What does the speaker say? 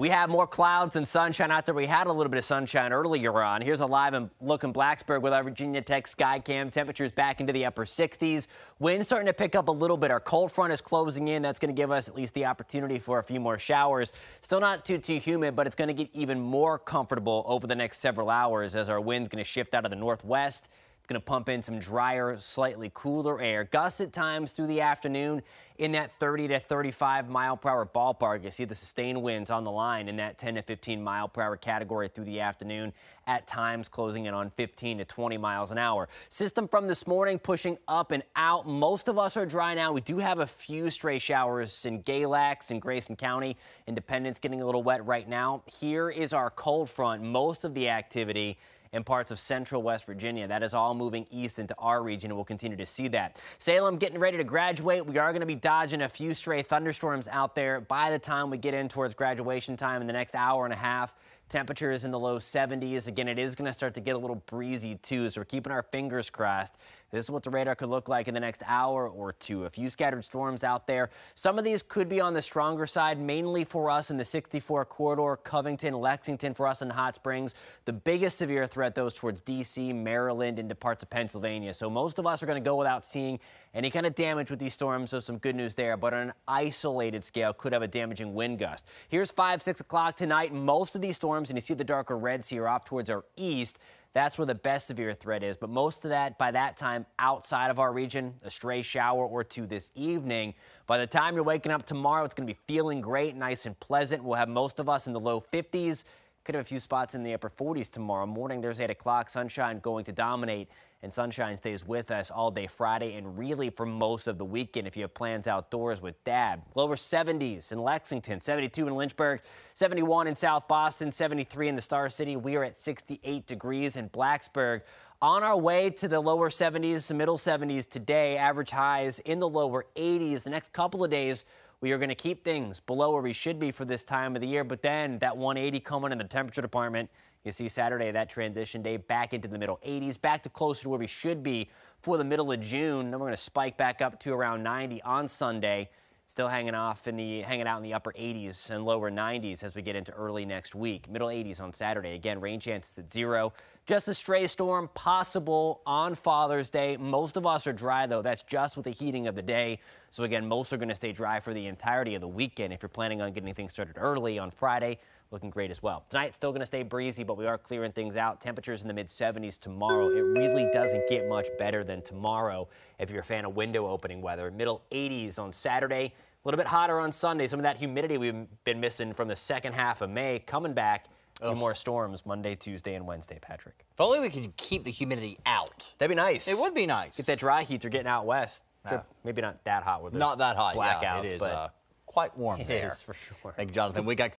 We have more clouds and sunshine out there. We had a little bit of sunshine earlier on. Here's a live look in Blacksburg with our Virginia Tech Skycam. Temperatures back into the upper 60s. Wind starting to pick up a little bit. Our cold front is closing in. That's going to give us at least the opportunity for a few more showers. Still not too, too humid, but it's going to get even more comfortable over the next several hours as our wind's going to shift out of the northwest Going to pump in some drier, slightly cooler air. Gusts at times through the afternoon in that 30 to 35 mile per hour ballpark. You see the sustained winds on the line in that 10 to 15 mile per hour category through the afternoon, at times closing in on 15 to 20 miles an hour. System from this morning pushing up and out. Most of us are dry now. We do have a few stray showers in Galax and Grayson County. Independence getting a little wet right now. Here is our cold front. Most of the activity and parts of central West Virginia. That is all moving east into our region, and we'll continue to see that. Salem getting ready to graduate. We are going to be dodging a few stray thunderstorms out there by the time we get in towards graduation time in the next hour and a half. Temperatures in the low 70s. Again, it is going to start to get a little breezy too, so we're keeping our fingers crossed. This is what the radar could look like in the next hour or two. A few scattered storms out there. Some of these could be on the stronger side, mainly for us in the 64 corridor, Covington, Lexington, for us in Hot Springs. The biggest severe threat, though, is towards D.C., Maryland, into parts of Pennsylvania. So most of us are going to go without seeing any kind of damage with these storms, so some good news there. But on an isolated scale, could have a damaging wind gust. Here's 5, 6 o'clock tonight. Most of these storms storms, and you see the darker reds here off towards our east. That's where the best severe threat is. But most of that, by that time, outside of our region, a stray shower or two this evening. By the time you're waking up tomorrow, it's going to be feeling great, nice and pleasant. We'll have most of us in the low 50s. Could have a few spots in the upper 40s tomorrow morning. There's 8 o'clock. Sunshine going to dominate and sunshine stays with us all day Friday and really for most of the weekend if you have plans outdoors with dad. Lower 70s in Lexington, 72 in Lynchburg, 71 in South Boston, 73 in the Star City. We are at 68 degrees in Blacksburg. On our way to the lower 70s, middle 70s today, average highs in the lower 80s. The next couple of days, we are going to keep things below where we should be for this time of the year. But then that 180 coming in the temperature department, you see Saturday, that transition day back into the middle 80s, back to closer to where we should be for the middle of June. Then we're going to spike back up to around 90 on Sunday. Still hanging off in the hanging out in the upper 80s and lower 90s as we get into early next week. Middle 80s on Saturday. Again, rain chances at zero. Just a stray storm possible on Father's Day. Most of us are dry though. That's just with the heating of the day. So again, most are going to stay dry for the entirety of the weekend. If you're planning on getting things started early on Friday, looking great as well. Tonight, still going to stay breezy, but we are clearing things out. Temperatures in the mid 70s tomorrow. It really doesn't get much better than tomorrow if you're a fan of window opening weather. Middle 80s on Saturday. A little bit hotter on Sunday. Some of that humidity we've been missing from the second half of May coming back. Few more storms Monday, Tuesday, and Wednesday, Patrick. If only we could keep the humidity out. That'd be nice. It would be nice. Get that dry heat you're getting out west. Nah. So maybe not that hot. With not that hot. Blackouts. Yeah, it is uh, quite warm it there. It is for sure. Thank you, Jonathan. We got.